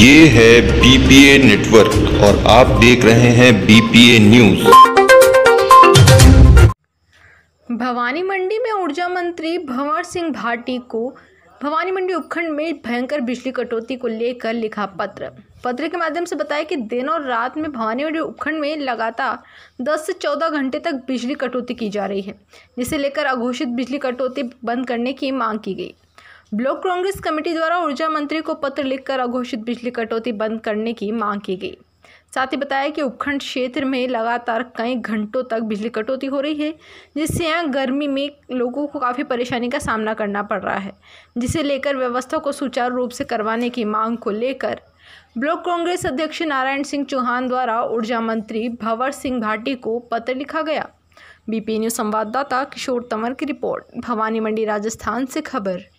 ये है BPA network और आप देख रहे हैं बीपीए न्यूज भवानी मंडी में ऊर्जा मंत्री भंवर सिंह भाटी को भवानी मंडी उपखंड में भयंकर बिजली कटौती को लेकर लिखा पत्र पत्र के माध्यम से बताया कि दिन और रात में भवानी मंडी उपखंड में लगातार 10 से 14 घंटे तक बिजली कटौती की जा रही है जिसे लेकर अघोषित बिजली कटौती बंद करने की मांग की गई ब्लॉक कांग्रेस कमेटी द्वारा ऊर्जा मंत्री को पत्र लिखकर अघोषित बिजली कटौती बंद करने की मांग की गई साथ ही बताया कि उपखंड क्षेत्र में लगातार कई घंटों तक बिजली कटौती हो रही है जिससे यहाँ गर्मी में लोगों को काफ़ी परेशानी का सामना करना पड़ रहा है जिसे लेकर व्यवस्था को सुचारू रूप से करवाने की मांग को लेकर ब्लॉक कांग्रेस अध्यक्ष नारायण सिंह चौहान द्वारा ऊर्जा मंत्री भंवर सिंह भाटी को पत्र लिखा गया बीपी न्यूज संवाददाता किशोर तंवर की रिपोर्ट भवानी मंडी राजस्थान से खबर